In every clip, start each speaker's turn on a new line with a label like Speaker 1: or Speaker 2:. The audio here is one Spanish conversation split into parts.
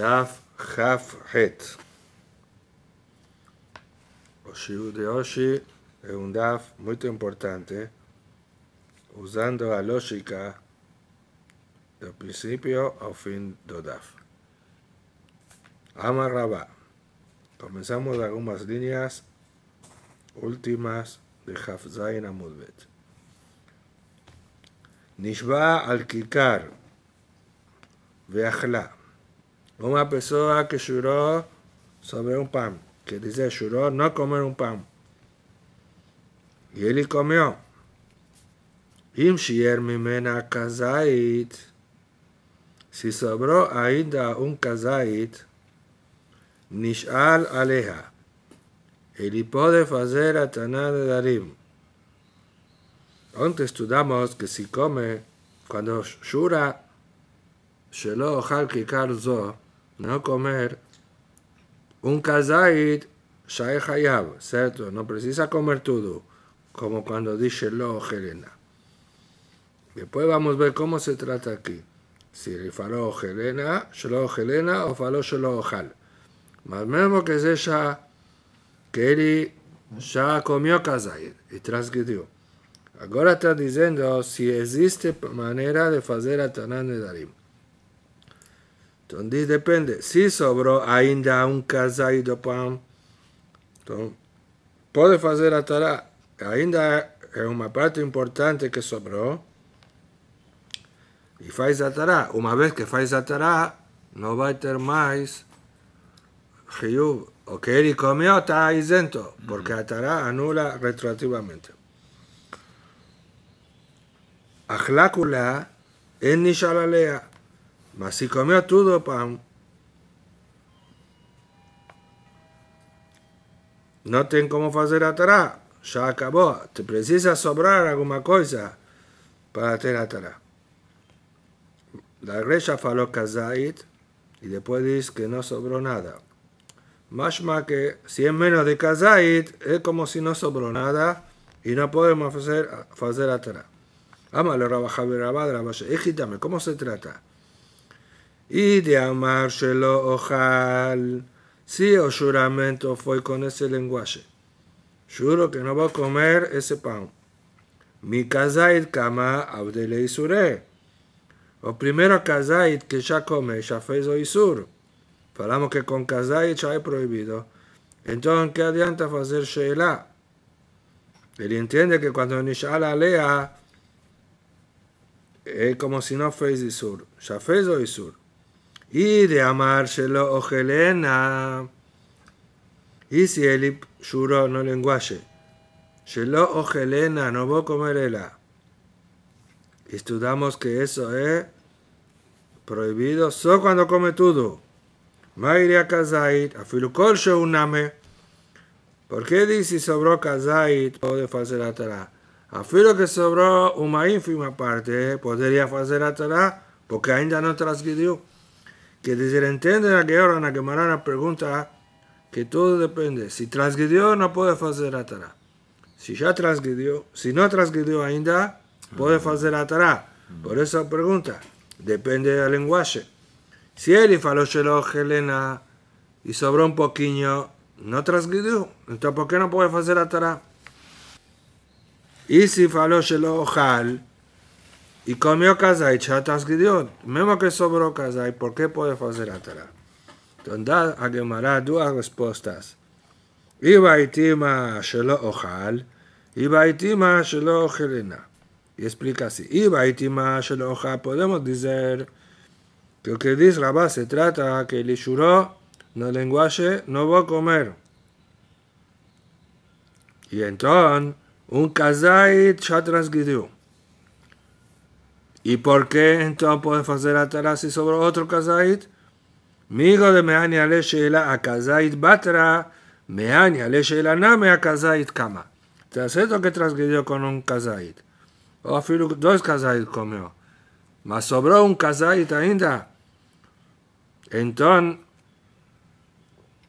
Speaker 1: Daf Haf Het. Oshiu de Oshi es un Daf muy importante, usando la lógica del principio al fin del Daf. Amarraba. Comenzamos algunas líneas últimas de Hafzain Amudbet. Nishba al Kikar. Veajla. Una persona que juró sobre un pan, que dice juró no comer un pan. Y él comió. Im kazait. Si sobró ainda un kazait, nishal aleja. Él puede hacer ataná de darim. Antes estudamos que si come, cuando jura, shelo ojal que carzo, no comer un kazait es hayab, ¿cierto? No precisa comer todo, como cuando dice lo Helena. Después vamos a ver cómo se trata aquí. Si faló Helena, shelo Helena o faló shelo ojal. Más menos que es ella que él ya comió kazait y transgredió. Ahora está diciendo si existe manera de hacer a de Darim. Entonces depende. Si sobró ainda un casai de pan então pode fazer a Ainda es una parte importante que sobró Y faz a Una vez que faz a No va a ter mais riu. O que ele comió está isento, porque a anula retroactivamente Ajlácula En Nishalalea mas si comió todo pan, no ten cómo hacer atrás, ya acabó, te precisa sobrar alguna cosa para tener atrás. La iglesia faló Kazait y después dice que no sobró nada. Más que si es menos de Kazait, es como si no sobró nada y no podemos hacer, hacer atrás. Amalo Rabajabi, Rabad, ¿cómo se trata? y de amárselo ojal. Si o juramento fue con ese lenguaje, juro que no va a comer ese pan. Mi kazait kama abdele isure. O primero kazait que ya come, ya fez o isur. Falamos que con kazait ya es prohibido. Entonces, ¿qué adianta hacer sheila? Él entiende que cuando Nishala lea, es como si no fez isur. Ya fez o isur y de amárselo oh Helena Y si elip juró, no lenguaje, shelo ojelena, oh no voy a comerela. Estudamos que eso es prohibido solo cuando come todo. a kazait, afilo kol uname. ¿Por qué dice sobró kazait? Puede hacer atará. Afilo que sobró una ínfima parte, ¿eh? podría hacer atará, porque ainda no transgredió que entienden a a qué la pregunta que todo depende. Si transgredió, no puede hacer atará. Si ya transgredió, si no transgredió ainda, puede hacer mm. atará. Mm. Por eso pregunta, depende del lenguaje. Si él faló Helena y sobró un poquito, no transgredió. Entonces, ¿por qué no puede hacer atará? Y si faló Hal y comió kazai, chatas gidiot, mesmo que sobró kazai, por qué puede hacer Atara? Entonces, da a Gemara duas respostas. Iba itima shelo ochal, iba itima shelo ochelena. Y explica así. Iba itima shelo ojal. podemos decir que lo que dice Rabá se trata que el Ishuró, no el lenguaje, no va a comer. Y entonces, un kazai ya ¿Y por qué entonces puede hacer a y sobre otro kazait? Migo de meani le a kazait batra, meani le sheila name a kazait kama. ¿Te esto que transgredió con un kazait, o oh, filo dos kazait comió, mas sobró un kazait ainda. Entonces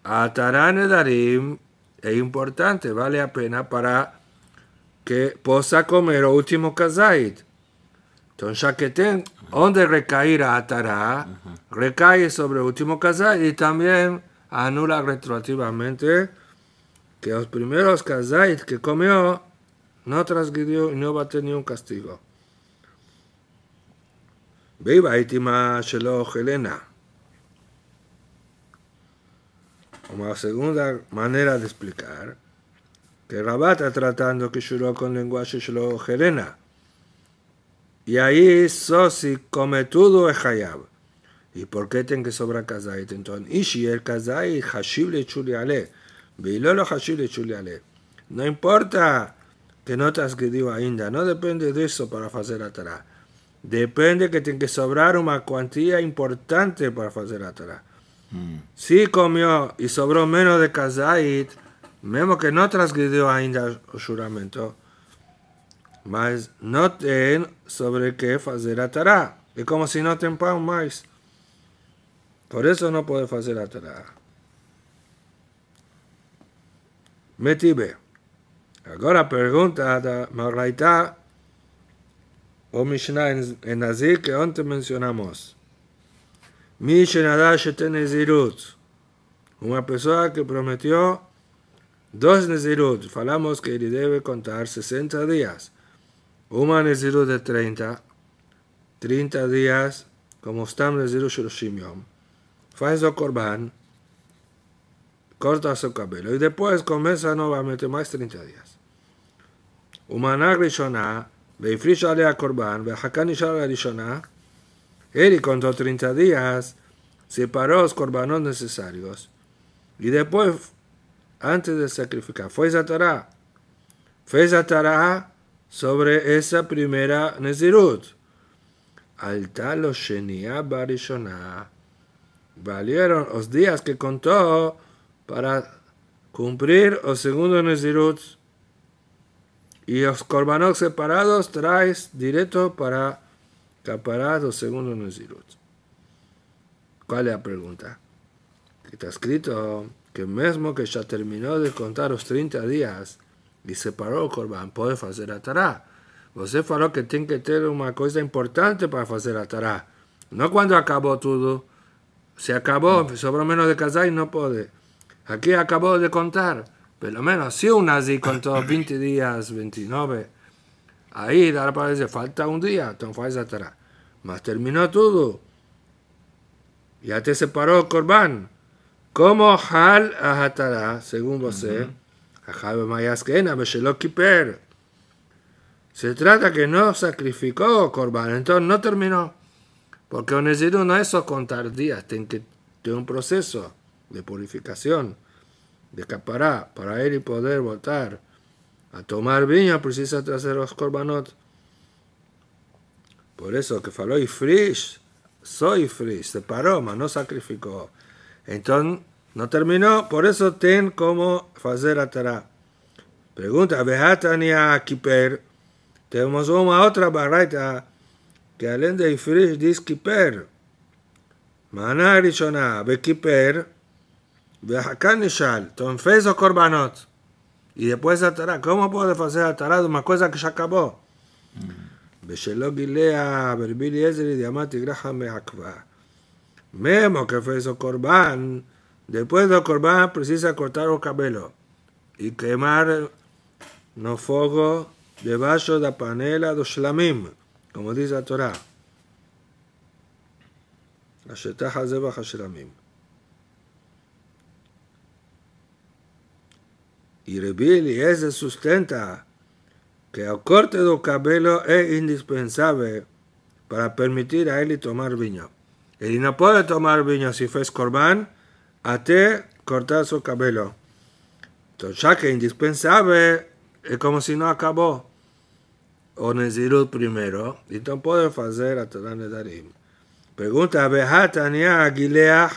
Speaker 1: atarán tarane darim es importante, vale la pena para que pueda comer el último kazait. Entonces, que tiene donde recaer a Atará, recae sobre el último casal y también anula retroactivamente que los primeros casais que comió no transgredió y no va a tener un castigo. Viva Itima Sheloh Helena. Como segunda manera de explicar, que Rabat está tratando que juró con lenguaje Sheloh Helena. Y ahí Sosi come todo es Hayab. ¿Y por qué tiene que sobrar Kazait? Entonces, Ishi el Kazait, Hashib le chuliale. Vilolo Hashib le chuliale. No importa que no transgredió ainda, no depende de eso para hacer atrás. Depende que tiene que sobrar una cuantía importante para hacer atrás. Mm. Si comió y sobró menos de Kazait, mismo que no transgredió ainda el juramento, mas não tem sobre que fazer a Torá. É como se não tem pão mais. Por isso não pode fazer a Torá. Metibe. Agora a pergunta da Marlaitá, o Mishnah em Nazir, que ontem mencionamos. Mishnadash Tenezirut. Uma pessoa que prometeu dois Nezirut. Falamos que ele deve contar 60 dias. Uman de 30, 30 días, como están los 0 de Corban, corta su cabello y después comienza nuevamente más 30 días. Uman agrishona, veifrish Corban, él contó 30 días, separó los corbanos necesarios y después, antes de sacrificar, fue a Tará, fue a sobre esa primera Nezirut. los Shenia Barishoná. Valieron los días que contó para cumplir el segundo Nezirut. Y los corbanos separados traes directo para caparar el segundo Nezirut. ¿Cuál es la pregunta? está escrito que mismo que ya terminó de contar los 30 días, y separó paró Corban, puede hacer a Tará. Você que tiene que ter una cosa importante para hacer a No cuando acabó todo. Se acabó. Mm. sobrou menos de casar y no puede. Aquí acabó de contar, pelo menos, si un nazi contó 20 días, 29, ahí dará para falta un día, entonces faz tará. Mas terminó todo. Ya te separó Corban. Como Hal a según vos, se trata que no sacrificó Corban, entonces no terminó. Porque Onesiru no es contar días tiene que tener un proceso de purificación, de escapará, para él y poder votar. A tomar viña precisa hacer los corbanot. Por eso que faló y Frisch, soy Frisch, se paró, mas no sacrificó. Entonces no terminó, por eso ten como hacer atará. Pregunta, a Kiper. Tenemos una otra barraita que além de Ifrish dice Kiper. Maná Rishona, Bekiper, Behakan Nishal, Tonfez o Corbanot. Y después atará. ¿Cómo puedo hacer atará de una cosa que ya acabó? berbili mm. גילע diamati אליעזר ידיאמת Memo que fez o korban Después del corbán precisa cortar el cabello y quemar no fuego debajo de la panela de shlamim, como dice la Torah. Y es ese sustenta que el corte del cabello es indispensable para permitir a él tomar vino. Él no puede tomar vino si fue corbán, até cortar su cabello. Entonces, ya que es indispensable, es como si no acabó. O Nezirut primero, então pode fazer a Torá Nedarim. Pergunta a una otra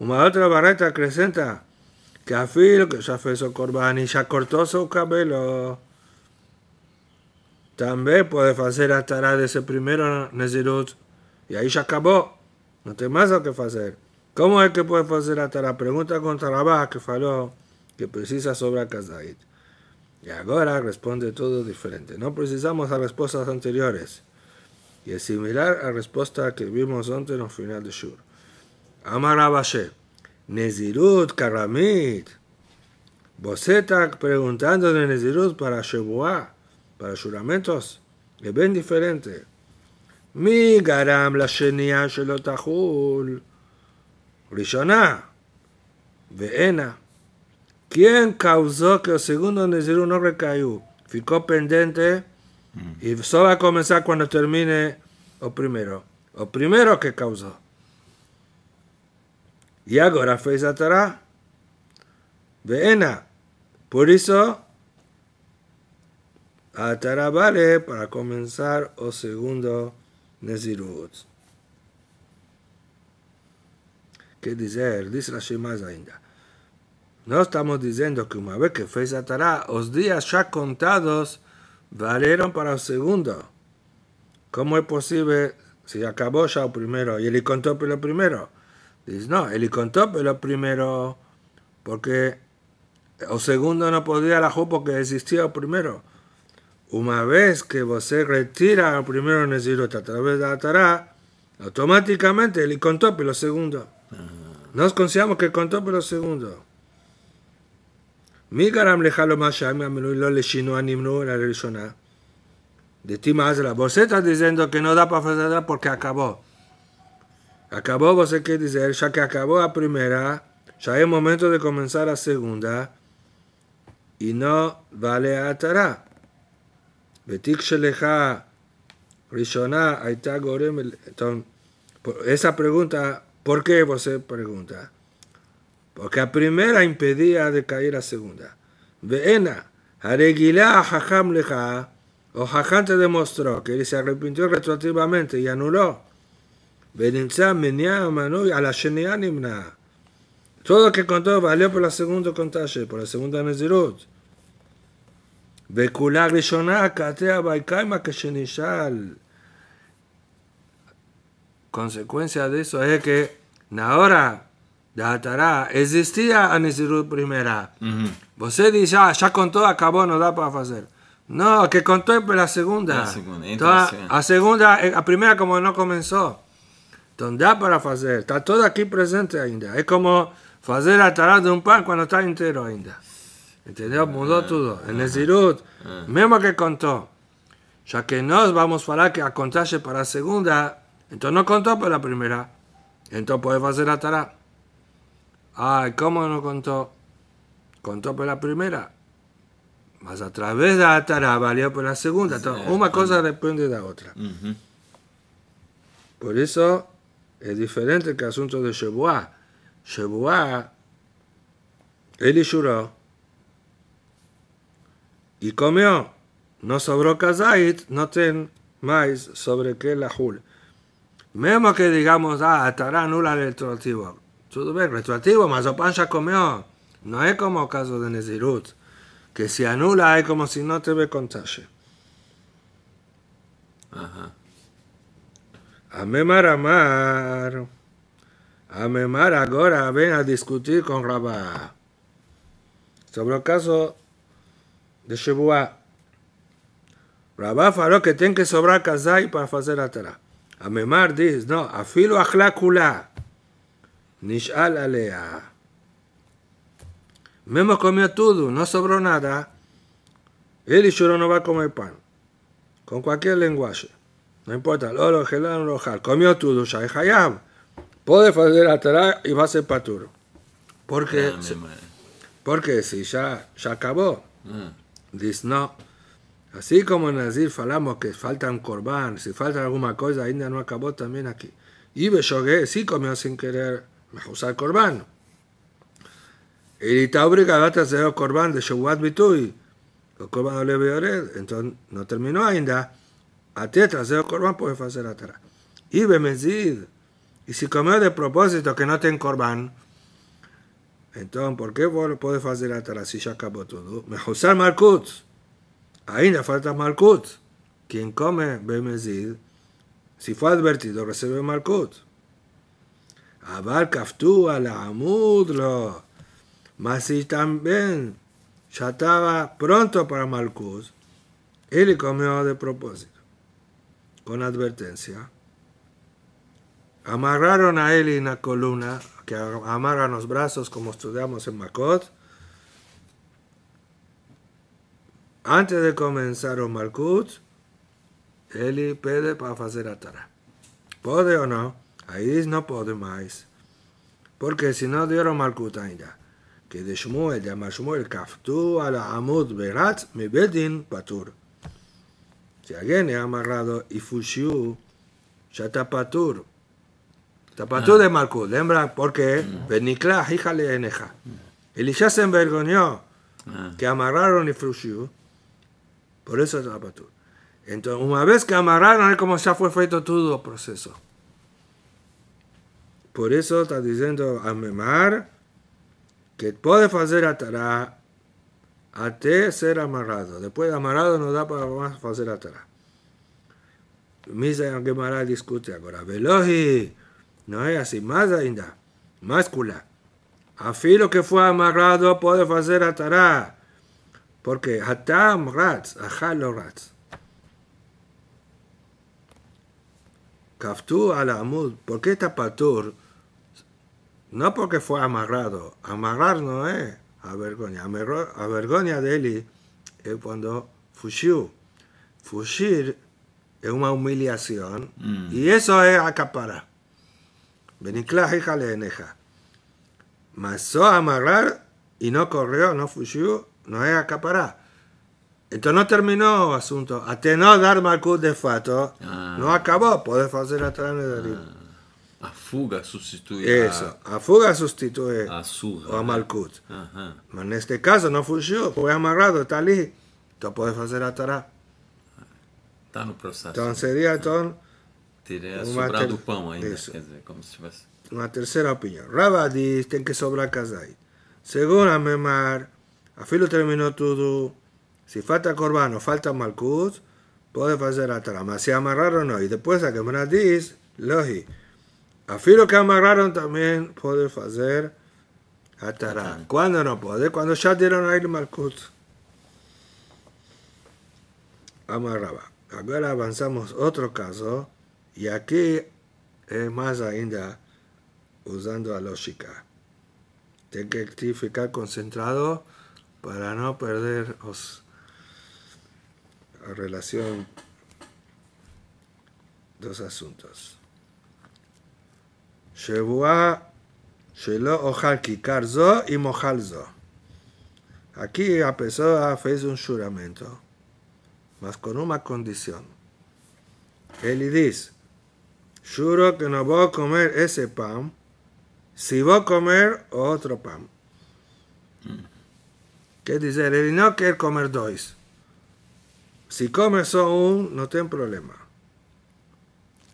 Speaker 1: uma outra barreta acrescenta que a que ya fez o corban e já cortou seu cabelo, también pode hacer a de desse primeiro Nezirut. E aí já acabou, não tem más o que hacer ¿Cómo es que puede hacer hasta la pregunta contra Rabá que faló que precisa sobre a Kazait. Y ahora responde todo diferente. No precisamos las respuestas anteriores. Y es similar la respuesta que vimos antes en el final de Shur. Amar Nezirut Karamit. ¿Vos estás preguntando de Nezirut para Sheboah, para juramentos. Es bien diferente. Mi garam la shenia Rishoná, Veena. ¿Quién causó que el segundo Nezirú no recayó? Ficó pendiente y solo va a comenzar cuando termine o primero. O primero que causó. Y ahora fue atará. Veena. Por eso, atará vale para comenzar o segundo Nezirut. que dice Dice Rashi mais ainda. No estamos diciendo que una vez que a tará, los días ya contados valieron para el segundo. ¿Cómo es posible si acabó ya el primero y él contó el primero? Dice, no, él contó el primero porque el segundo no podía la porque existía el primero. Una vez que você retira el primero necesito a través de Atará, automáticamente él contó el segundo. Ah. Nos consideramos que contó por los segundos. Mi garam le lo más a mi lo le a nimnu la ah. De ti más la vos está diciendo que no da para hacer ah, porque acabó. Acabó, vos qué que ya que acabó la primera, ya es momento de comenzar la segunda. Y no vale a atará. Betik sheleja rishona aita gorem. Entonces, esa pregunta ¿Por qué? Você pregunta. Porque a primera impedía de caer a segunda. Veena, a Hajam Leja, o Hajam te demostró que él se arrepintió retroactivamente y anuló. Benenza Menia Manu a la Shenia Nimna. Todo lo que contó valió por la segunda contaje, por la segunda Nezirut. וכולה ראשונה Katea, Baikaima, כשנשאל consecuencia de eso es que ahora tará existía la cirud primera. usted dice, ah, ya contó acabó, no da para hacer No, que contó la segunda. La segunda. Entonces, a segunda, eh, a primera como no comenzó. Entonces da para hacer. Está todo aquí presente ainda. Es como hacer tará de un pan cuando está entero ainda. ¿Entendió? Mudó ah, todo. Ah, en el mismo que contó. Ya que nos vamos a hablar que a contarse para la segunda, entonces no contó por pues, la primera. Entonces puede hacer Atara. Ay, ¿cómo no contó? Contó por pues, la primera. Más a través de Atara valió por pues, la segunda. Entonces, una cosa depende de la otra. Por eso es diferente que el asunto de Shebuá. Shebuá, él juró y comió. No sobró kazait, no ten más sobre qué la jul. Mesmo que digamos, ah, estará anula el retroactivo. Todo bien, retroactivo, mas pan ya comió. No es como el caso de Nezirut, que si anula es como si no te ve contaje. Ajá. Amemar amar. Amemar ahora ven a discutir con Rabá. Sobre el caso de Shebuá. Rabá faló que tiene que sobrar Kazai para hacer atrás no, a no, a אכלה Nishal alea. Memo comió todo no sobró nada. Él y yo no va a comer pan, con cualquier lenguaje. No importa, lo lo jal. Comió todo, Hayam. Puede hacer atrás y va a ser paturo. Porque, ah, porque si ya, ya acabó. Ah. Dice no. Así como en falamos que falta un corbán, si falta alguna cosa, ainda no acabó también aquí. Y Bellogué sí comió sin querer el corbán. Y obligado a hacer el corbán de Shawat Bitui. Lo corbán le red, entonces no terminó ainda. A ti tras el corbán puede hacer atrás. Y Y si comió de propósito que no ten corbán, entonces ¿por qué puede hacer atrás si ya acabó todo? usar Marcutz ahí le falta Malkut. Quien come Bemezid, si fue advertido, recibe Malkut. Abar Kaftu, al Amudlo. Mas si también ya estaba pronto para Malkut, él comió de propósito, con advertencia. Amarraron a él en la columna, que amarran los brazos como estudiamos en Makot Antes de comenzar un Malkut, él pide para hacer a ¿Puede o no? Ahí dice no puede más, mais. Porque si no dieron Malkut ainda. Que de Shmuel, de Amar Shmuel, Kaftu la Amud Berat, mi Bedin Patur. Si alguien ha amarrado y fushiu, ya está Patur. Está Patur ah. de Malkut, lembra, porque mm. Benikla, de eneja. ya se envergonzó ah. que amarraron y fushiu. Por eso es Entonces, una vez que amarraron, es como ya fue feito todo el proceso. Por eso está diciendo Amemar que puede hacer atará hasta ser amarrado. Después de amarrado no da para más hacer atará. Misa Gemara discute ahora. Veloji, no es así, más ainda, máscula. lo que fue amarrado puede hacer atará. Porque Hatam Rats, Ajalo Ratz. Kaftu al ¿por qué patur? No porque fue amarrado, amarrar no es a vergonia de él es cuando fugió. Fugir es una humillación mm. y eso es acaparar. hija, le Jaleneja. Masó amarrar y no corrió, no fugió, no es acaparar. Entonces no terminó el asunto. Hasta no dar Malkut de fato, ah. no acabó Puedes hacer a de ah. A fuga sustituye. Eso, a fuga sustituye a, suga, o a Malkut. Eh. Ajá. Pero en este caso no fugió, fue amarrado, está allí. Entonces puedes hacer a Está Está no proceso. Entonces sería ah. entonces. Teria sobrado pão ainda, quer dizer, como se tivesse. Uma terceira opinião. Rabadis tem que sobrar casai. Segundo a Memar, Afilo terminó todo, si falta Corbano, falta Malkuth, puede hacer Atarán. si amarraron no. Y después la Gemara dice, logi. Afilo que amarraron también puede hacer atará. ¿Cuándo no puede? Cuando ya dieron a Malkuth. Amarraba. Ahora avanzamos otro caso. Y aquí es más ainda usando la lógica. Tengo que ficar concentrado para no perderos la relación dos asuntos. y Mojalzo. Aquí la a fez un juramento, mas con una condición. Él dice, juro que no voy a comer ese pan si voy a comer otro pan. Qué dice él no quiere comer dos. Si come solo un, no tiene problema.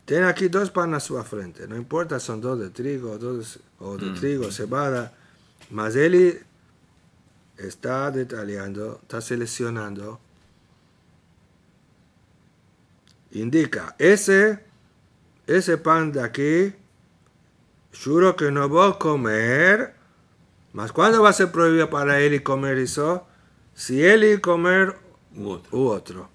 Speaker 1: Tiene aquí dos panes a su frente. No importa, son dos de trigo, dos o de mm. trigo, cebada. Mas él está detallando, está seleccionando. Indica, ese, ese pan de aquí, juro que no voy a comer mas ¿cuándo va a ser prohibido para él y comer eso? Si él y comer u otro.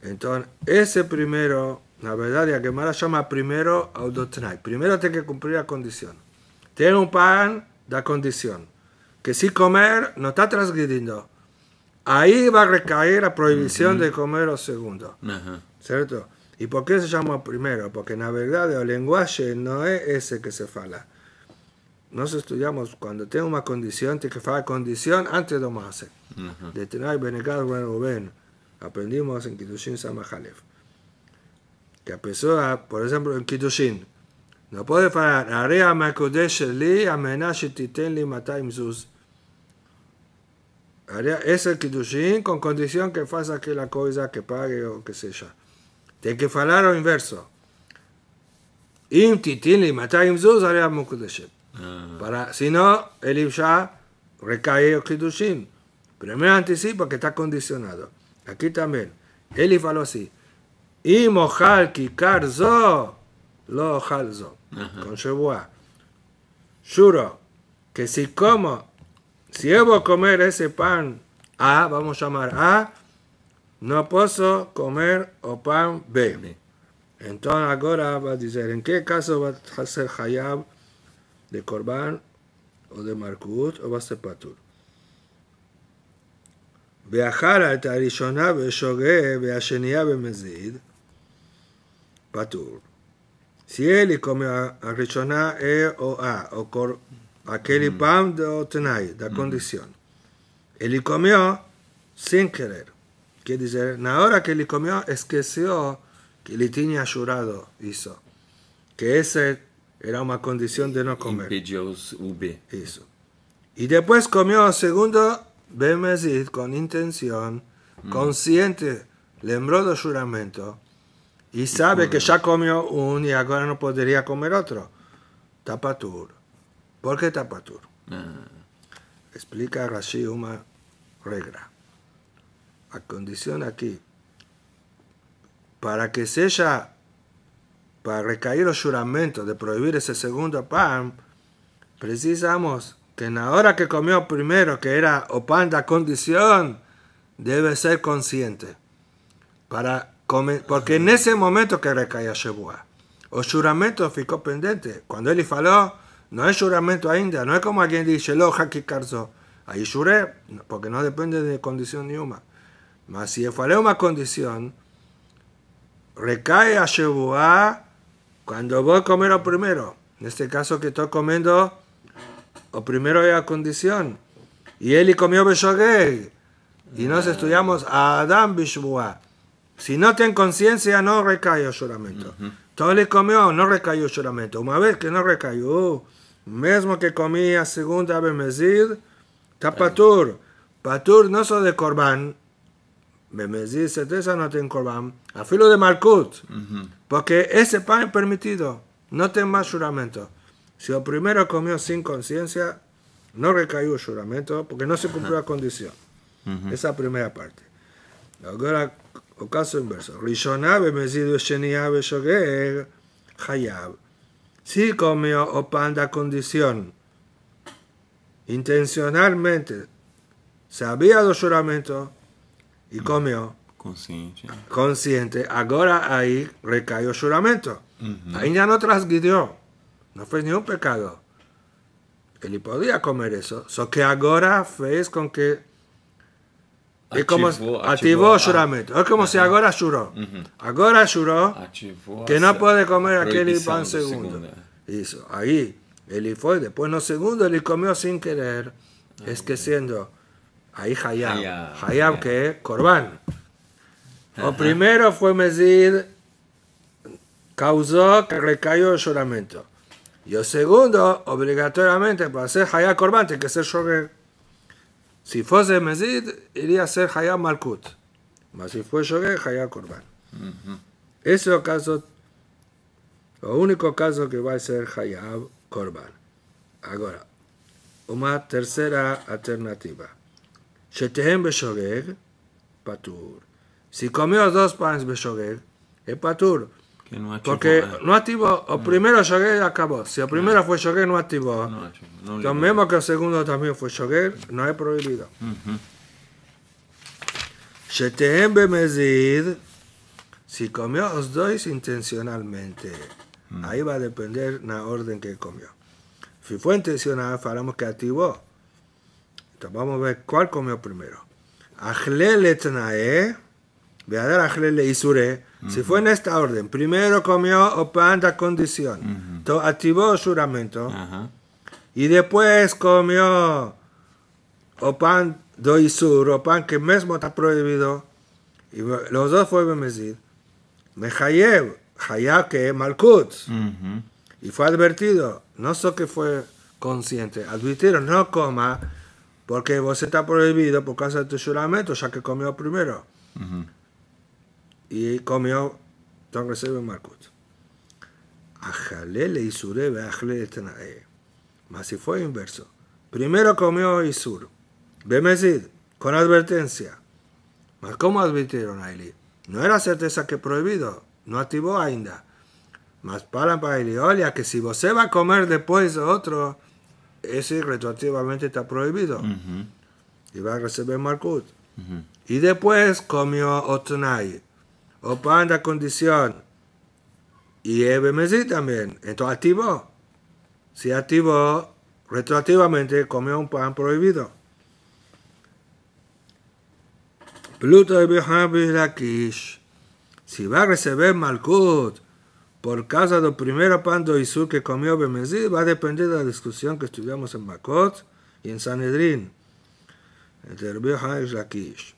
Speaker 1: Entonces, ese primero, la verdad, la Gemara llama primero autotnai. Primero tiene que cumplir la condición. Tiene un pan, da condición. Que si comer, no está transgrediendo. Ahí va a recaer la prohibición de comer o segundo. ¿Cierto? ¿Y por qué se llama primero? Porque en la verdad el lenguaje no es ese que se fala. Nosotros estudiamos, cuando tem una condición, tem que falar condición antes de Maase. Uh -huh. De Tenai Benegad Ben Aprendimos em Kiddushin Samahalef. Que a pessoa, por ejemplo, en Kiddushin, no puede falar Areia Makodesh li amenash titen li zuz. Esse é Kiddushin com condição que faça aquela coisa, que pague o que seja. Tiene que falar o inverso. Im titin li mataim zuz, Areia Ah. Para, si no, él ya recae el Kiddushim. Primero anticipo que está condicionado. Aquí también. Él habló así. Y mojal kikar lo halzo Con Shebuá. Juro que si como, si debo comer ese pan A, vamos a llamar A, no puedo comer o pan B. Entonces ahora va a decir, ¿en qué caso va a hacer Hayab? de Corban o de Markut o Basepatur. Shoge ve a בשוגה והשנייה Patur. Si סיילי come הראשונה אה eh, o a o cor aquel mm. pan de Otenay, da mm. condición. Él comió sin querer. Quiere decir, hora que él comió, es que se que le tenía jurado hizo. Que ese era una condición de no comer. Impedios Eso. Y después comió segundo bemezid con intención, mm. consciente, lembró del juramento y sabe que ya comió uno y ahora no podría comer otro. Tapatur. ¿Por qué tapatur? Ah. Explica Rashi una regla. A condición aquí, para que sea para recaer los juramentos de prohibir ese segundo pan, precisamos que en la hora que comió primero, que era o de condición, debe ser consciente. Para comer, porque en ese momento que recaía Shebuá. O juramento ficó pendiente. Cuando él faló, no es juramento ainda, no es como alguien dice, lo haki carzo. Ahí juré, porque no depende de condición ni una. Mas si falé una condición, recae a Shebuá cuando voy a comer lo primero, en este caso que estoy comiendo, o primero la condición. Y él y comió Beshogeg. Y nos estudiamos a Adam Bishbua. Si no ten conciencia, no recayó juramento. Uh -huh. Todo le comió, no recayó juramento. Una vez que no recayó, uh, mismo que comía segunda Bemezid, está Patur. Patur no soy de Corbán. Bemezid, certeza no tiene Corbán. filo de Malkut. Porque ese pan es permitido. No más juramento. Si el primero comió sin conciencia, no recayó el juramento porque no se cumplió la condición. Esa primera parte. Ahora, o caso inverso. Si comió o pan da condición, intencionalmente, sabía los juramentos y comió, Consciente. Consciente. ahora ahí recayó el juramento. Ahí ya no transgredió. No fue ningún pecado. Él podía comer eso. Só que ahora fez con que.
Speaker 2: activó como, ah. juramento. Es como si ahora
Speaker 1: juró. Ahora juró que no puede comer aquel pan segundo. Eso. Ahí él fue. Después, no segundo, él comió sin querer, es esqueciendo. Ahí hay Hayab, que es Corban. O primero fue medir, causó que recayó el lloramiento. Y el segundo, obligatoriamente, para ser Hayab Corban, tiene que ser Shoger. fuese fuese Mezid, a ser Hayab Malkut. Pero si fuese Shoger, Hayab Corban. Ese es el caso, el único caso que va a ser Hayab Corban. Ahora, una tercera alternativa. be Patur. Si comió dos panes de shoguer, es patur. Que no Porque no activó, o primero shoguer acabó. Si el primero fue shoguer, no activó. Lo mismo que el segundo también fue shoguer, no es prohibido. uh si comió los dos intencionalmente. Mm. Ahí va a depender la orden que comió. Si fue intencional, falamos que activó. Entonces vamos a ver cuál comió primero. Ajle si fue en esta orden, primero comió de condición, to activó juramento, y después comió opan do isur, pan que mismo está prohibido, y los dos fue bemezid, me hayev, que malkut, y fue advertido, no sé que fue consciente, advirtieron, no coma, porque vos está prohibido por causa de tu juramento, ya que comió primero y comió Tan recibe Marcut. Ajale le Isure ve Ajale este eh, Mas si fue inverso. Primero comió Isur. Bemesid, con advertencia. Mas ¿cómo advirtieron a No era certeza que prohibido, no activó ainda. Mas para para Eli, que si vos va a comer después de otro, ese retroactivamente está prohibido. Y va a recibir Marcut. Y después comió Otonai pan la condición. Y EBMZ también. Entonces activó. Si activó, retroactivamente comió un pan prohibido. Pluto de Lakish. Si va a recibir Malkut por causa del primer pan de Isur que comió Bemezi, va a depender de la discusión que estudiamos en Makot y en Sanedrín. Entre y Lakish.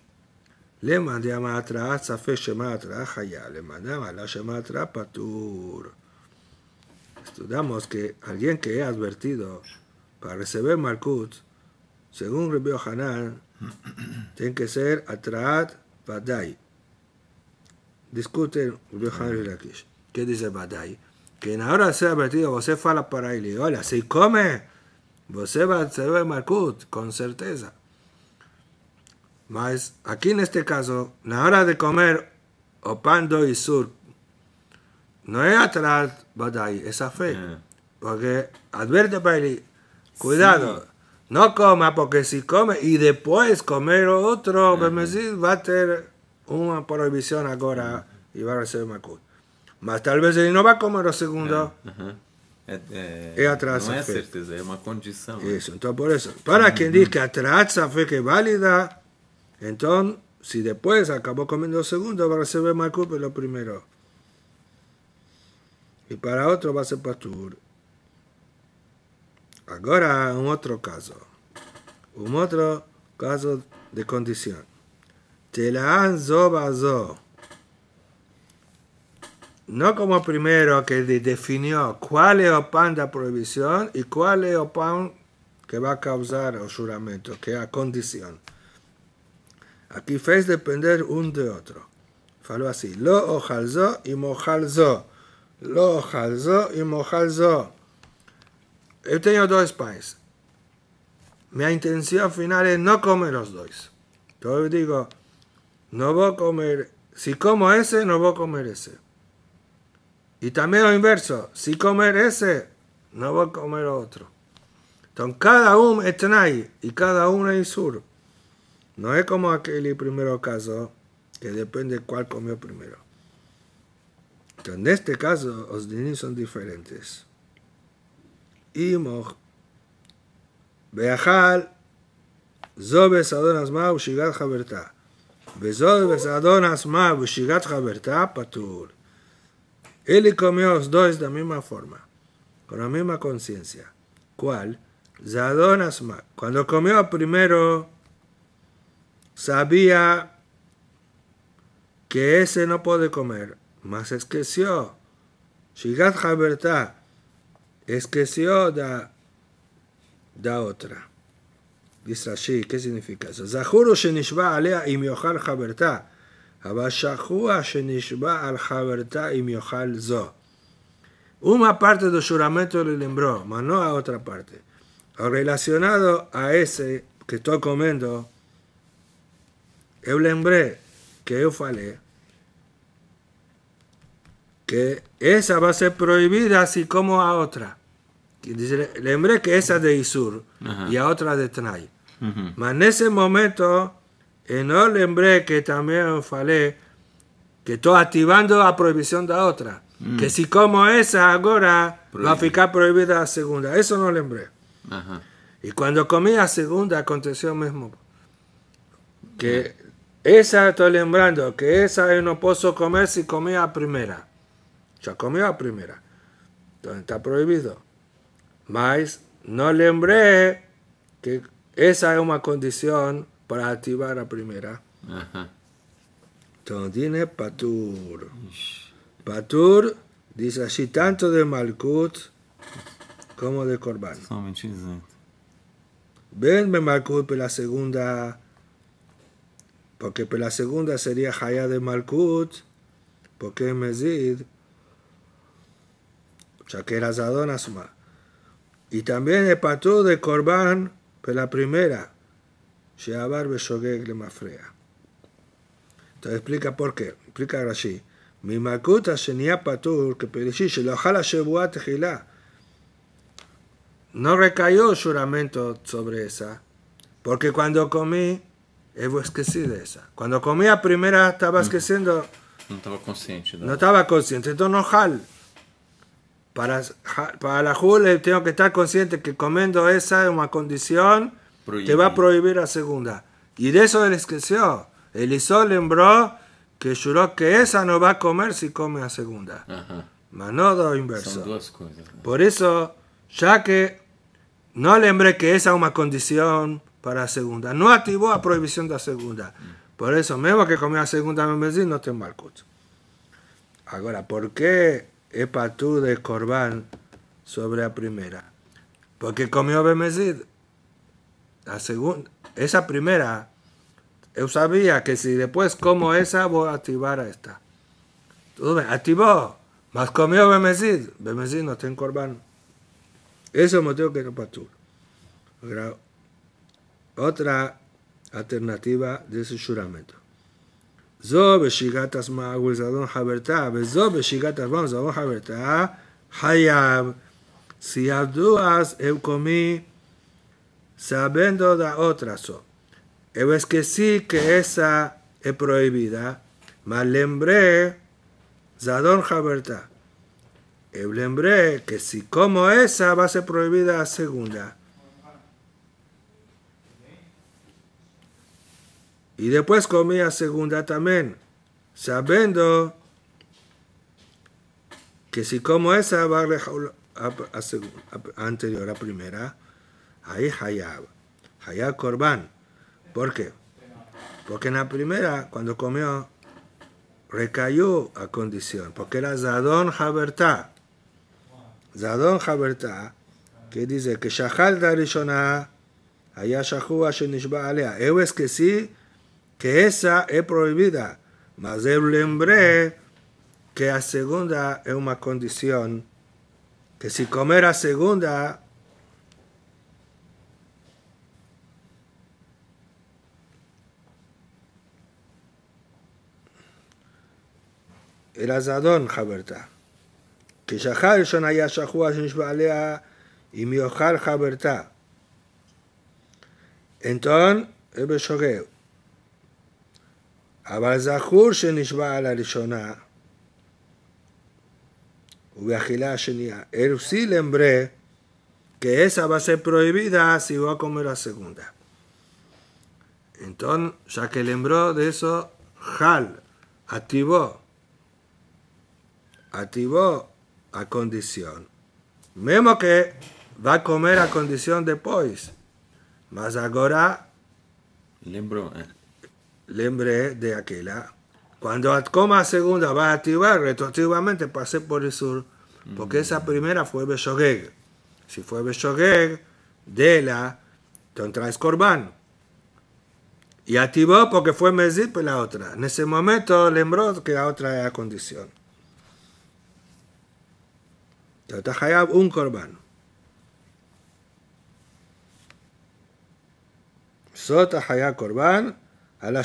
Speaker 1: Le mandé a Matra, Safe Shematra, jaya, le a la Shematra Patur. Estudamos que alguien que he advertido para recibir Markut, según Rebio Hanan, tiene que ser Atraat Badai. Discuten Rebio Hanan y ¿Qué dice Badai? Que en ahora sea advertido, vos fala para él y hola, si come, vos va a recibir Markut, con certeza. Mas aquí en este caso, la hora de comer pando y sur no es atrás, badai, es a fe. Eh. Porque advierte él, cuidado, no coma, porque si come y después comer otro, pues, va a tener una prohibición ahora y va a recibir Makut. Mas tal vez no va a comer los segundo. Eh, eh, es atrás. -huh. é, certeza, é uma condição. Isso, então por eso. Para quien dice que a fe que válida, entonces, si después acabó comiendo el segundo, va a recibir marco que lo primero. Y para otro va a ser pastor. Ahora, un otro caso. Un otro caso de condición. Telaan Zobazo. No como primero que definió cuál es pan de prohibición y cuál es pan que va a causar el juramento, que es la condición. Aquí fez depender un de otro. Faló así. Lo ojalzo y mojalzo. Lo ojalzo y mojalzo. Yo tengo dos países. Mi intención final es no comer los dos. Entonces digo, no voy a comer, si como ese, no voy a comer ese. Y también lo inverso, si comer ese, no voy a comer otro. Entonces cada uno es y cada uno es sur. No es como aquel primer caso que depende cuál comió primero. Entonces, en este caso, los dineros son diferentes. Y Beajal, Zobes Adonas Mau, Shigat Haberta. Bezobes Adonas Mau, Shigat Haberta, Patur. Él comió los dos de la misma forma, con la misma conciencia. ¿Cuál? Zadonas Mau. Cuando comió primero, sabía que ese no puede comer, mas esqueció. Shigat Habertá esqueció da, da otra. Dice así, ¿qué significa eso? Zahuru shenishba al zo. Una parte del juramento le lembró, mas no a otra parte. Relacionado a ese que estoy comiendo, yo lembrei que eu falei que esa va a ser prohibida así como a otra. Lembré que esa de Isur y a otra de Tnai. Pero Mas en ese momento, no lembre que también falé que estoy activando la prohibición de otra. Mm. Que si como esa ahora va a ficar prohibida la segunda. Eso no lembré. Y cuando comí la segunda aconteció lo mismo. Que esa estoy lembrando que esa no puedo comer si comía a primera. Ya comí a primera. Entonces está prohibido. Mas no lembré que esa es una condición para activar la primera. Entonces tiene Patur. Patur dice así tanto de Malkut como de Corban. Ven, me Malkut, pero la segunda porque pues, la segunda sería jaya de Malkut, porque es Mezid, ya que era Asma. Y también el patú de Corbán, pero pues, la primera, Sheabar Beshogeg le Mafrea. Entonces explica por qué, explica así Mi Malkut Shenia Patur, que Perishi, se lo jala Shebuá No recayó juramento sobre esa, porque cuando comí, eu esqueci dessa. Cuando comía a primera, estaba esquecendo. No estaba consciente. No estaba consciente. Entonces no jal. Para, para la Jule tengo que estar consciente que comiendo esa es una condición te va a prohibir la segunda. Y e de eso él esqueció. Elisó lembró que juró que esa no va a comer si come la segunda. Ajá. Manodo inverso. Son dos cosas. Por eso, ya que no lembré que esa es una condición para segunda. No la prohibición de la segunda. Por eso, mismo que comió la segunda no no mal malcut. Ahora, por qué para tú de Corban sobre la primera? Porque comió Bemezid. la segunda, Esa primera yo sabía que si después como voy a activar a esta. tú activó más mas comió Bemezid. Bemezid no tiene Corban. Eso es el motivo que para otra alternativa de su juramento. Zo beshigatas ma'agul zadon haberta, Zobe beshigatas bon zadon haberta, hayab. Si abduas eu comí sabiendo da otra so. Eu esqueci que esa es prohibida, mas lembré zadon haberta. Eu lembré que si como esa va a ser prohibida a segunda. Y después comía segunda también, sabiendo que si como esa va a, anterior, a primera, ahí hayab, hayab corban. ¿Por qué? Porque en la primera, cuando comió, recayó a condición, porque era Zadón Jabertá. Zadón Jabertá, que dice que Shahal Darishona, allá Shahua Shenishba Alea. es que sí, que esa es prohibida. Mas eu lembrei que a segunda es una condición. Que si comer a segunda, era zadón Haberta. Que Shahar e Shonaya Shahua Shinshbalea y Miohar Haberta. Entonces, Ebe que y זכור שנשבע על הראשונה ובאכילה El que esa va a ser prohibida si va a comer la segunda. Entonces, ya que lembró de eso, Jal activó, activó a condición. Memo que va a comer a condición después, mas ahora... Lembró, Lembre de aquella. Cuando Atcoma segunda va a activar retroactivamente, pasé por el sur, porque esa mm. primera fue Beshogeg. Si fue Beshogeg, Dela, entonces Corban. Y activó porque fue Mezip pues la otra. En ese momento lembró que la otra era condición. Entonces un Corban. Sota un Corban a la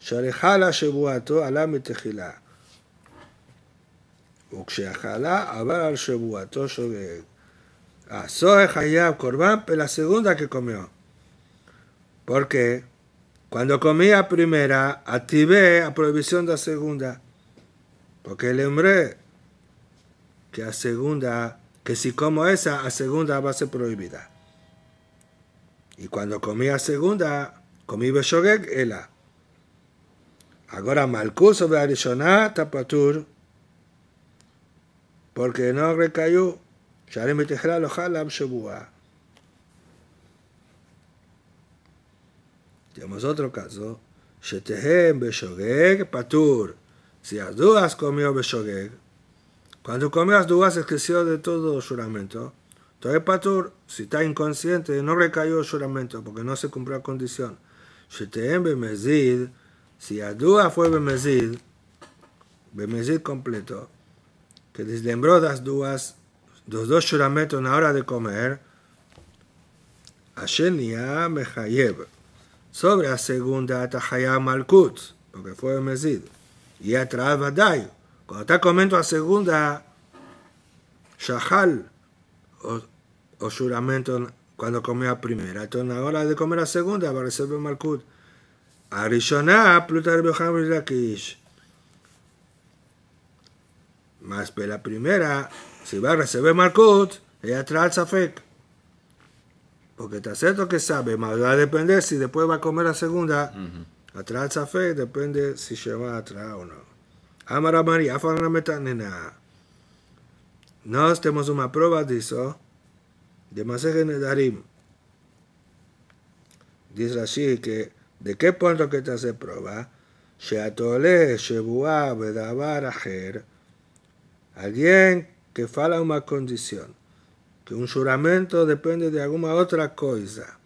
Speaker 1: שלחה לה que se מתחילה. וכשאכלה al על שבועתו שוגג. Azoe Hayab Corban, la segunda que comió. Porque cuando comía primera, activé a prohibición de la segunda. Porque el hombre que a segunda, que si como esa, a segunda va a ser prohibida. Y cuando comía segunda, comí beshogeg, ela. Ahora Malkus sobre Arishoná Patur. porque no recayó, Sharem Betejra lo jalam shebua. Tenemos otro caso, Shetehem beshogeg patur. Si dudas comió beshogeg, cuando comió se esqueció de todo juramento, entonces patur, si está inconsciente, no recayó el juramento porque no se cumplió la condición. Si la si fue Bemezid, Bemezid completo, que deslembró las dos, los dos juramentos en la hora de comer, Ashenia Mehayev, sobre la segunda Jaya Malkut, porque fue Bemezid, y atrás Badai, cuando está comiendo la segunda, Shahal, o, o juramento cuando come la primera. Entonces, ahora hora de comer la segunda, va a recibir Malkut. Arishoná, Plutar Más para la primera, si va a recibir Malkut, ella trae Safek. Porque está cierto que sabe, más va a depender si después va a comer la segunda. atrás de Atrás depende si lleva atrás o no. Amara María, meta, Nena. tenemos una prueba de eso de Maseje Nedarim, dice así que de qué punto que te hace prueba, Sheatole, Shebuá, Bedabar, Ajer, alguien que fala una condición, que un juramento depende de alguna otra cosa.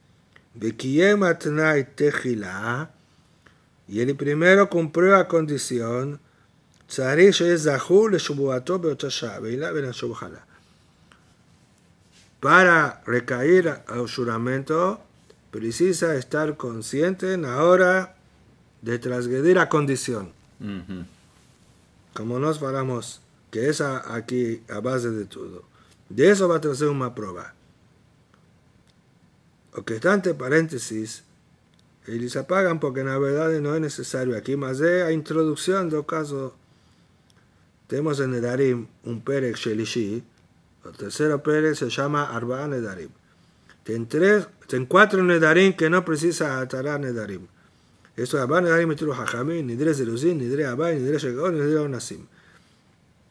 Speaker 1: Bekiyem atnai tejilá, y el primero cumplió la condición, צריך שיהיה זכור לשבועתו beotashá שעה, ואילה בין para recaer al juramento, precisa estar consciente en la hora de trasgredir la condición. Como nos paramos, que es aquí a base de todo. De eso va a traer una prueba. O que está entre paréntesis, ellos apagan porque en la verdad no es necesario aquí, más de la introducción del caso. Tenemos en el Arim un Perek Shelishi, el tercera Pérez se llama Arba Nedarim. Ten, tres, ten cuatro Nedarim que no precisa Atará Nedarim. Esto es Arba Nedarim Mitru este Hajamim, Nidre Zeruzin, Nidre Abay, Nidre Nidre Onasim.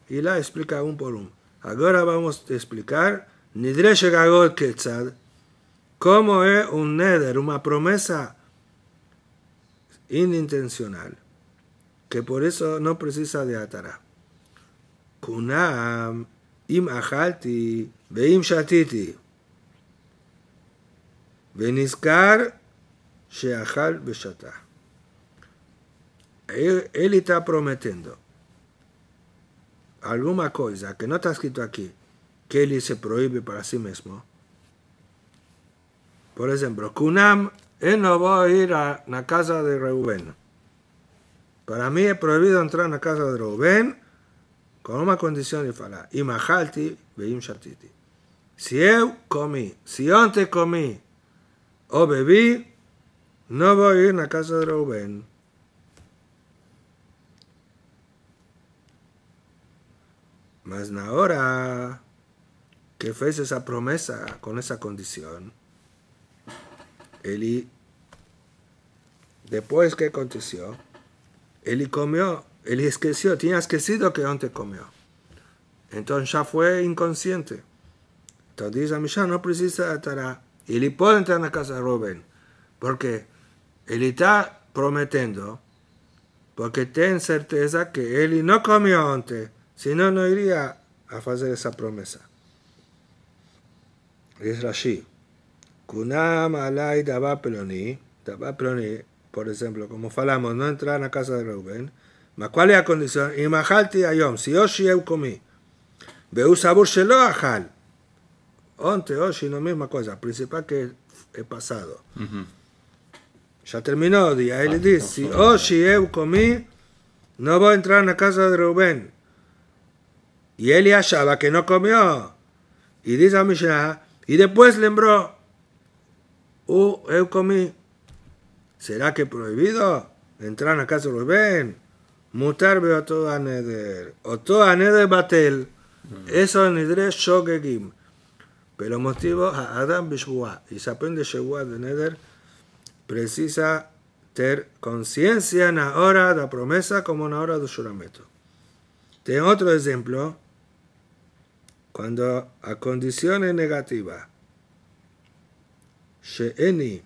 Speaker 1: Y la explica un por un. Ahora vamos a explicar Nidre el Ketzad. ¿Cómo es un Neder, una promesa inintencional? Que por eso no precisa de atarar. Kunam y shatiti, y Él está prometiendo alguna cosa que no está escrito aquí, que él se prohíbe para sí mismo. Por ejemplo, Kunam, él no va a ir a la casa de Reuben. Para mí es prohibido entrar a la casa de Reuben con una condición de fala. Y majalti Si eu comí, si antes comí o bebí, no voy a ir a la casa de Rubén. Mas ahora que fez esa promesa con esa condición, él después que aconteció, él comió él esqueció, tiene esquecido que antes comió. Entonces ya fue inconsciente. Entonces dice ya no precisa atar Y Él puede entrar en la casa de Rubén. Porque él está prometiendo, porque ten certeza que él no comió antes. Si no, no iría a hacer esa promesa. Es así. Kunam alay daba peloni. Daba peloni, por ejemplo, como falamos, no entrar en la casa de Rubén. ¿Cuál es la condición? Imajalti ayom, si oshi eu comí. Veu sabor shelo ajal. Onte, oshi, no misma cosa. Principal que he pasado. Ya terminó el día. Él dice, si oshi eu comí, no voy a entrar en la casa de Rubén. Y él y hallaba que no comió. Y dice a Mishnah, y después lembró, U eu comí. ¿Será que prohibido entrar en la casa de Rubén? מותר באותו הנדר. אותו הנדר בטל, עשר נדרי shogegim Pero motivo a Adam bishwa y se de Shehua de Neder precisa ter conciencia en la hora de la promesa como en la hora del juramento. Tengo otro ejemplo, cuando a condiciones negativas, Sheeni,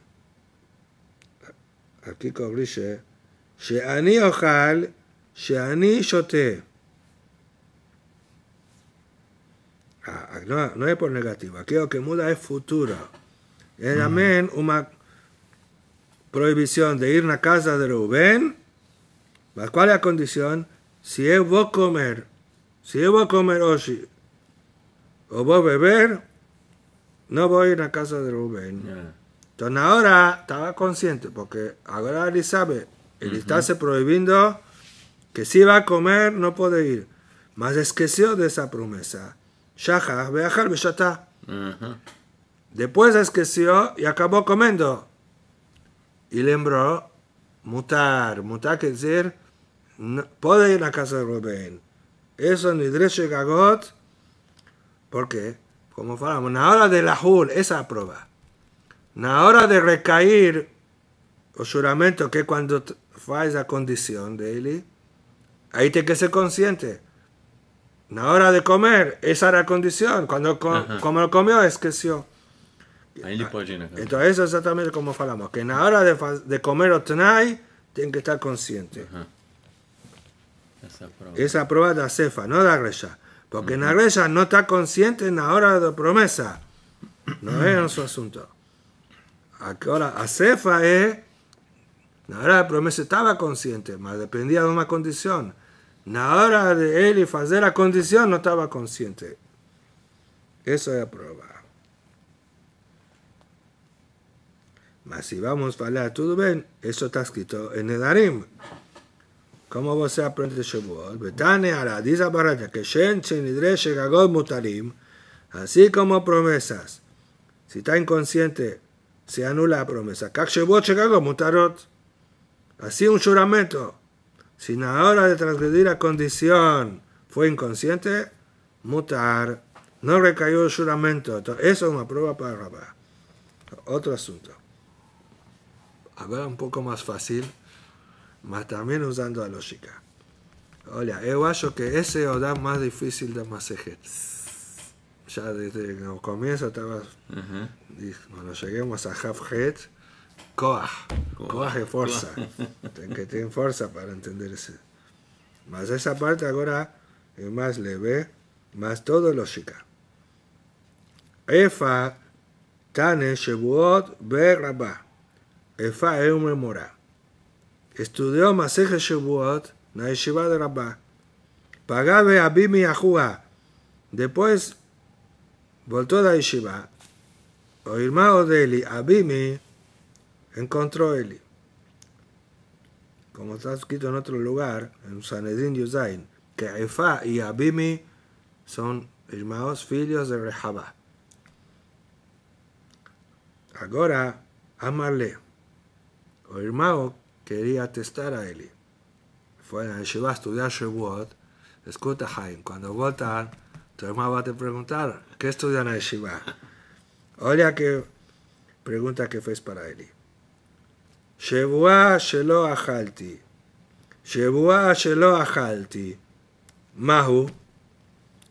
Speaker 1: aquí cobrí Sheani Ojal, שאני שותה. no, no, es por negativo, creo que muda es futuro. Es también una prohibición de ir a la casa de Rubén. ¿Cuál es la condición? Si yo voy a comer, si yo voy a comer hoy, o voy a beber, no voy a ir a la casa de Rubén. Entonces ahora estaba consciente, porque ahora él sabe, él está se prohibiendo que si va a comer no puede ir. Mas esqueció de esa promesa. Ya ya está, Después esqueció y acabó comiendo. Y lembró mutar. Mutar quiere decir, no, puede ir a casa de Rubén. Eso ni God, Gagot, porque, como falamos, en la hora de la Jul, esa prueba. En la hora de recaer o juramento, que cuando fa la condición de él, Ahí tiene que ser consciente. En La hora de comer, esa era la condición. Cuando como lo comió, esqueció. Ahí Entonces, eso exactamente como hablamos, que en la hora de, comer o tiene tiene que estar consciente. Esa prueba. Esa prueba de la cefa, no de la Porque en la no está consciente en la hora de promesa. No es su asunto. Ahora, a cefa es. En la hora de promesa estaba consciente, más dependía de una condición. Na hora de y fazer a condición no estaba consciente. Eso es a prova. Mas se vamos falar, todo bien, eso está escrito en el Nedarim. Como você aprende de Shavuot, Betane Ara, diz a Barata, que Shen, Chenidresh, Gagod, Mutarim, así como promesas. Si está inconsciente, se anula la promesa. Kak Shavuot, Gagod, Mutarot. Así un juramento si en la hora de transgredir la condición fue inconsciente, mutar, no recayó el juramento. eso es una prueba para Rabá. Otro asunto. A un poco más fácil, más también usando la lógica. Oye, yo acho que ese el más difícil de Masejet. Ya desde el comienzo estaba. Uh -huh. lleguemos a Half-Head. Koah coaje fuerza. Ten que tener fuerza para entenderse. Más esa parte ahora es más leve, más todo lógica. Efa Tane Shebuot Be rabba. Efa es un Estudió Estudió Maseje Shebuot na Yeshiva de Rabá. Bimi Abimi a Después, voltó a Yeshiva. O irmão dele, Abimi, encontró Eli, como está escrito en otro lugar, en Sanedín Yuzain, que Efa y Abimi son hermanos hijos de Rehabá. Ahora, Amarle, o hermano, quería testar a Eli. Fue a Yeshiva a estudiar escucha escuta Jaime, cuando vuelta tu hermano va a te preguntar, ¿qué estudian a Yeshiva? Oye que pregunta que fez para Eli. שבועה shelo achalti, שבועה shelo achalti, mahu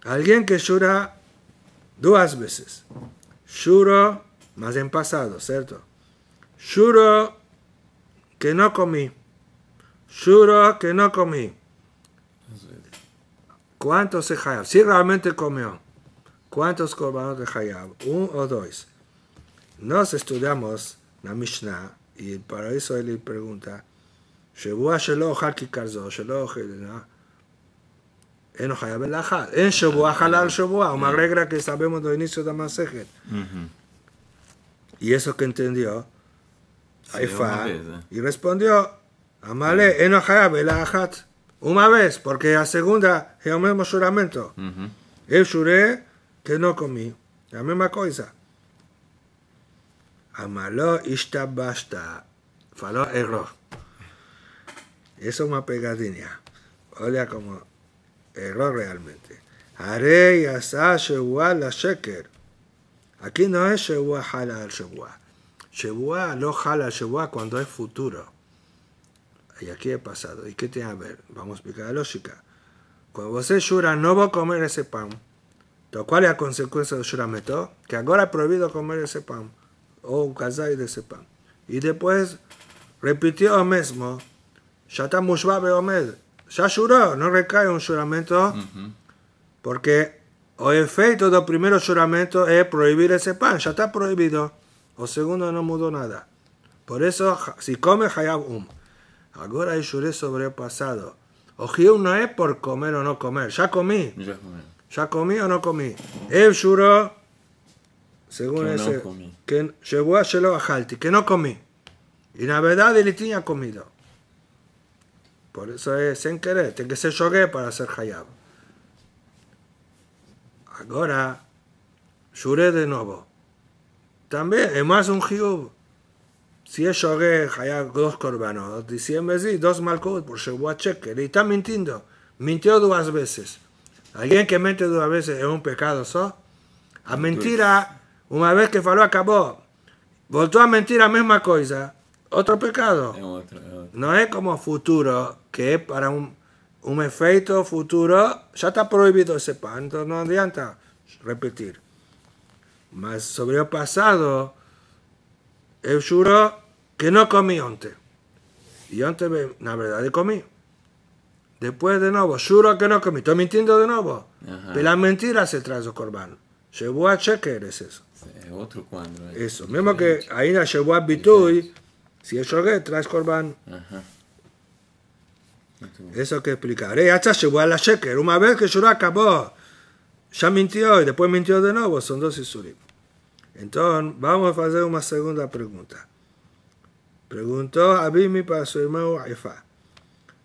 Speaker 1: Alguien que llora dos veces. Juro, más en pasado, ¿cierto? Juro que no comí. Juro que no comí. ¿Cuántos se hayab? Si realmente comió. ¿Cuántos corbanos de hayab? ¿Un o dos? Nos estudiamos la Mishnah y para eso él le pregunta, Shebuah Sheloh Haki Karzo, Sheloh En En Shebuah Halal o una regla que sabemos del inicio de Masejet. Y eso que entendió, Aifa y respondió, Amale, En haya El una vez, porque la segunda es el mismo juramento. El juré que no comí, la misma cosa. Amalo BASTA Faló error. Eso es una pegadilla Olha como error realmente. Haré y la Sheker. Aquí no es Shewa jala al Shewa. Shewa no jala al cuando es futuro. Y aquí es pasado. ¿Y qué tiene a ver? Vamos a explicar la lógica. Cuando usted jura no VOY a comer ese pan, ¿cuál es la consecuencia del meto? Que ahora es prohibido comer ese pan. O un de Y y Y lo repitió mesmo. shatamushwa Mushvabe Omed. ya juró no recae un juramento, porque el efecto del primero juramento es prohibir ese pan. Ya está prohibido. O segundo no mudó nada. Por eso, si come Hayab Um. Ahora hay juré sobre o pasado. O no es por comer o no comer. Ya comí. Ya comí o no comí. Él juró según que ese, que a Halti, que no comí. Y la verdad él tenía comido. Por eso es sin querer, tiene que ser que para hacer hayab. Ahora, lloré de nuevo. También es más un jiu, Si es yogué, hayab dos corbanos, diciembre sí, dos malcud por a Cheque. Le está mintiendo. Mintió dos veces. Alguien que mente dos veces es un pecado, ¿so? A mentira una vez que faló acabó. Volvió a mentir la misma cosa. Otro pecado. No es como futuro, que para un, un efecto futuro. Ya está prohibido ese pan, entonces no adianta repetir. Mas sobre el pasado, yo juro que no comí antes. Y antes, la verdad, comí. Después de nuevo, juro que no comí. Estoy mintiendo de nuevo. Pero la mentira se trajo corbano. corbán. Llevó a chequear es eso. Eh. eso mismo que ahí la diferente. que a Bitui, Si yo joguei, traes Corban. Ajá. Eso que explicaré. Eh, llegó a la Sheker. Una vez que Shura acabó, ya mintió y después mintió de nuevo. Son dos Isurim. Entonces, vamos a hacer una segunda pregunta. Preguntó a Bimi para su hermano Aifa.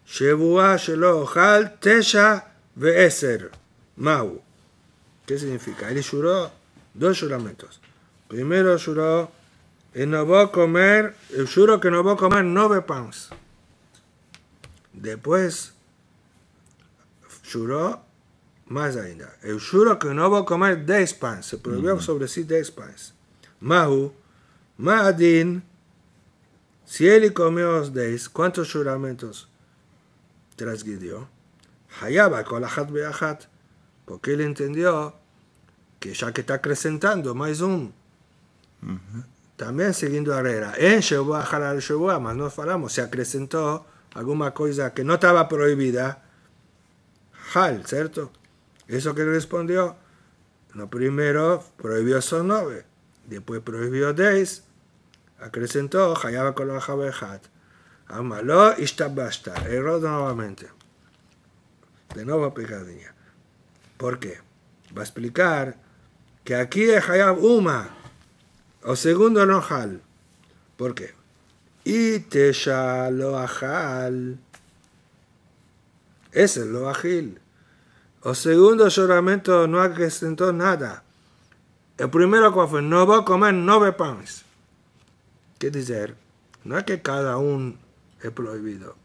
Speaker 1: Shebuá Shelo Ojal Tesha Ve'eser. Mau. ¿Qué significa? Él juró Dos juramentos. Primero juró, él eh, no va a comer, yo eh, juro que no va a comer nueve panes. Después juró más ainda, yo eh, juro que no va a comer diez panes, se prohibió mm. sobre sí diez panes. Mahu, Mahadin, si él comió diez, ¿cuántos juramentos transgredió? Hayaba, la hat porque él entendió que ya que está acrecentando, más um. también siguiendo seguindo a regra. Em alguna cosa que mas no falamos, se acrecentó alguna cosa que no estaba prohibida, Hal, ¿cierto? Eso que ele respondeu. No primeiro, proibiu só nove. Depois proibiu dez. Acrescentou, Hayaba Kolahabechat. Amaló, Ishtabashta. Errou nuevamente, De nuevo a ¿Por qué? Va a explicar que aquí es Hayab o segundo Nojal. ¿Por qué? Y te lo ajal. Ese es lo agil. O segundo lloramiento no acrecentó nada. El primero cual fue, no voy a comer nueve panes. ¿Qué dice No es que cada uno es prohibido.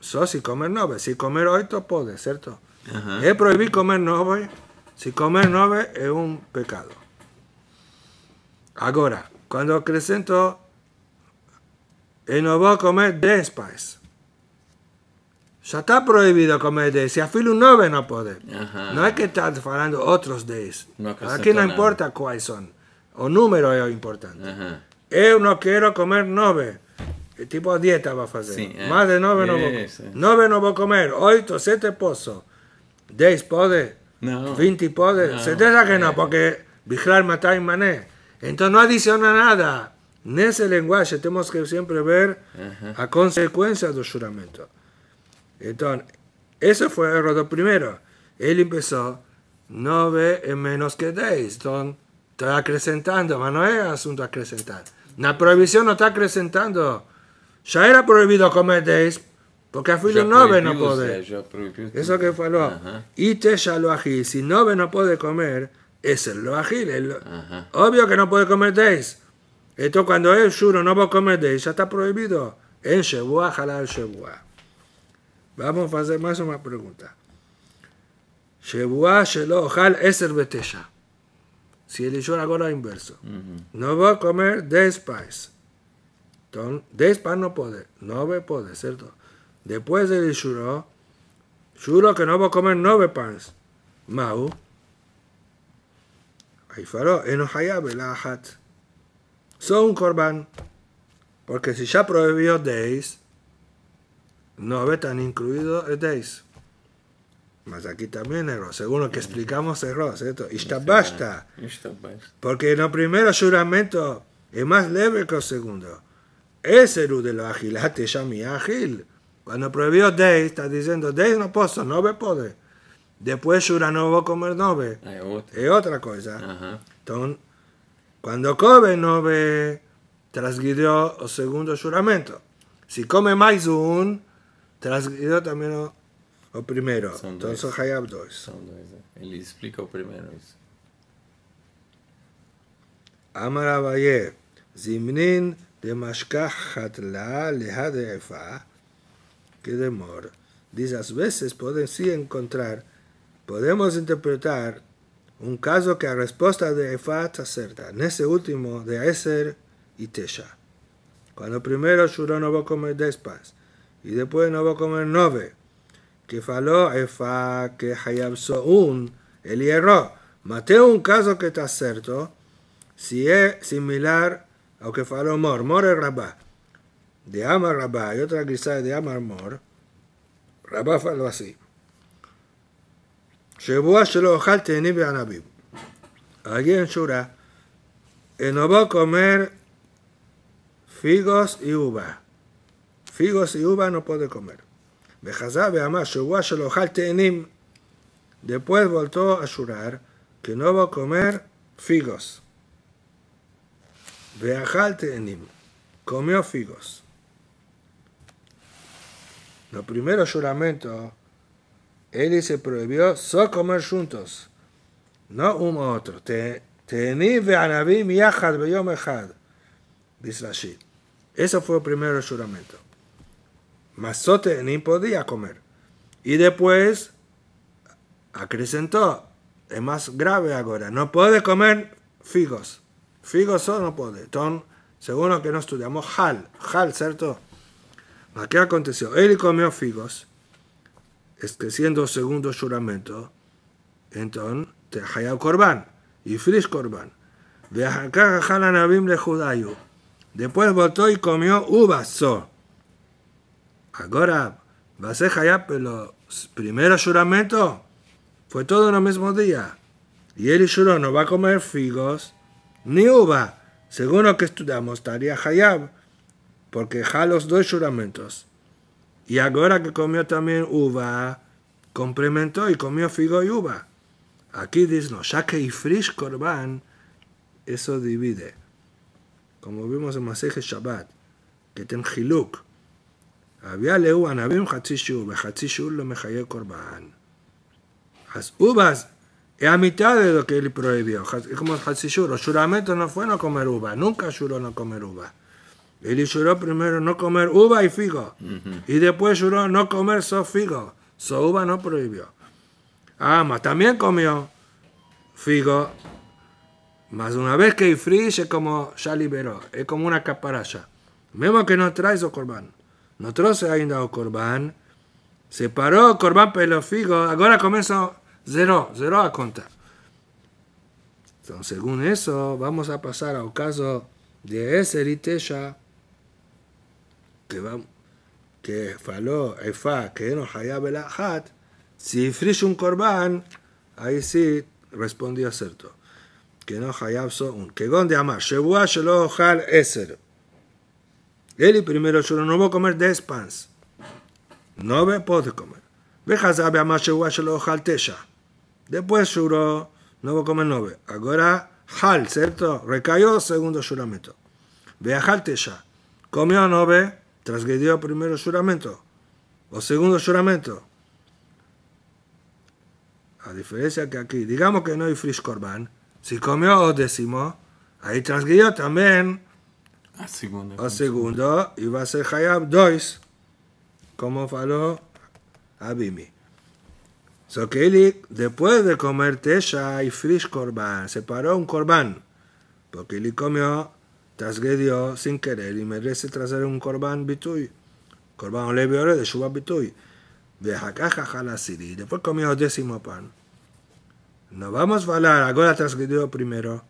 Speaker 1: Solo si comer nueve. Si comer ocho puede, ¿cierto? Es prohibir comer nueve. Si comer 9 es un pecado. Ahora, cuando acrescento no voy a comer 10 pais. Ya está prohibido comer 10. Si afilo un 9 no puede. No hay que estar falando otros 10. Aquí no importa cuáles son. El número es importante. Yo no quiero comer 9. El tipo de dieta va a hacer. Eh. Más de 9 no voy eh. a comer. 9 no voy a comer. 8, 7 pozo. 10 puede. No. 20 podes, no, deja que no, eh. porque vigilar matar y mané. Entonces no adiciona nada. En ese lenguaje tenemos que siempre ver a consecuencia del juramento. Entonces, ese fue el error primero. Él empezó 9 en menos que 10. Entonces, está acrecentando, pero no es asunto acrecentar. La prohibición no está acrecentando. Ya era prohibido comer 10, porque no nove no puede Eso que falou. y te te ya lo ají. Si nove no puede comer, es el lo ají. Obvio que no puede comer deis. Esto cuando es juro no voy a comer deis, ya está prohibido. En Shebuá, jalar Shebuá. Vamos a hacer más o más preguntas. Shebuá, Shelo, es el Betella. Si el la ahora inverso. No va a comer deis pais. Entonces, deis pais no puede. ve puede, ¿cierto? después del juró, juro que no voy a comer nueve panes. Mau. Aifaro, en la Son un corbán. Porque si ya prohibió deis, nueve tan incluido es deis. Mas aquí también erró, Según lo que explicamos, erró, ¿cierto? basta, Porque en el primero juramento es más leve que el segundo. Es el de lo agilate ya mi ágil. Cuando prohibió 10, está diciendo 10 no puedo, no ve puede. Después Shura no voy a comer 9. Ah, es otra cosa. Entonces, cuando come 9, ve, el segundo juramento. Si come más un, transgredió también el, primero. Son Entonces, hay Hayab dos. Son dois. Él explica el primero. Amarabaye, Zimnin de Mashkachatla lehadefa que de mor Dichas veces pueden sí encontrar, podemos interpretar un caso que la respuesta de está acerta, en ese último de Aeser y Tesha. Cuando primero juró no va a comer despas y después no va a comer nove, que faló Efa que Hayab un, el hierro. Mateo un caso que está cierto, si es similar a lo que faló Mor, Mor es Rabá de Amar Rabá y otra de Amar Mor, Rabá faló así. Llevó shelo Shelohal no va a comer figos y uva. Figos y uva no puede comer. Después voltó a llorar. que no va a comer figos. en Comió figos los primeros juramentos, él se prohibió solo comer juntos, no uno a otro. Tení yachad dice allí Eso fue el primer juramento. Masote ni podía comer. Y después acrecentó. Es más grave ahora. No puede comer figos. Figos solo no puede. Entonces, según lo que no estudiamos, hal. Hal, ¿cierto? ¿A ah, qué aconteció? Él comió figos, el este, segundo juramento, entonces te hayab corban, y frish corban. Después votó y comió uvas. Ahora, va a ser hayab, pero primero juramento fue todo en el mismo día. Y él juró no va a comer figos ni uva. Según lo que estudiamos, estaría hayab porque los dos juramentos. Y ahora que comió también uva, complementó y comió figo y uva. Aquí dice, ya que y frish korban, eso divide. Como vimos en Maseje Shabbat, que ten hiluk. Había leu anabim hatzishur, uva lo mechaye korban. Las uvas es a mitad de lo que él prohibió. Es como Los juramentos no fue no comer uva, nunca juró no comer uva. Él juró primero no comer uva y figo. Y después juró no comer so figo. So uva no prohibió. Ah, también comió figo. Más una vez que Ifri como ya liberó. Es como una caparalla Vemos que no trae su corbán. No trae ainda o corbán. Separó corbán pelo figo. Ahora comenzó cero. Cero a contar. Entonces, según eso, vamos a pasar al caso de ese y que va que faló que no haya el si frish un corbán ahí sí respondió cierto que no haya un que gonde amar shevua shelo hal eser él primero lloró, no voy a comer diez pans no ve puedo comer ve hazab amar shevua shelo hal ya después lloró, no voy a comer nueve ahora hal cierto recayó segundo juramento ve hal ya, comió nueve Transgredió el primer juramento, o segundo juramento. A diferencia que aquí, digamos que no hay frish corban, si comió o décimo, ahí transgredió también a segundo, o segundo y va a ser Hayab 2, como faló Abimi. So que después de comer Tesha hay frish corban, separó un corban, porque él comió Trasgredió sin querer y merece traer un corbán bituy, corbán leve ore de shuba bituy, de jalasiri, después comió décimo pan. No vamos a hablar, ahora trasgredió primero.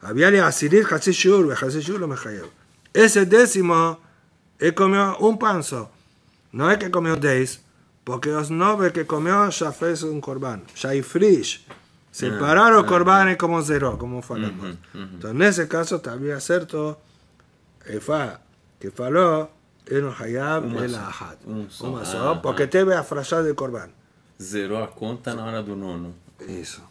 Speaker 1: Había le asirir hasishur, shur lo mechayev. Ese décimo, él comió un panzo. No es que comió diez, porque os no ve que comió ya fue un corbán, ya frish
Speaker 2: separaron ah, ah,
Speaker 1: corbanes ah. como Zeró, como falamos. Entonces, en ese caso, también acertó el eh, fa, que faló, el Hayab, el Ahad. un só, porque teve a frachada de Corban. Zerou a conta na hora do nono. Eso.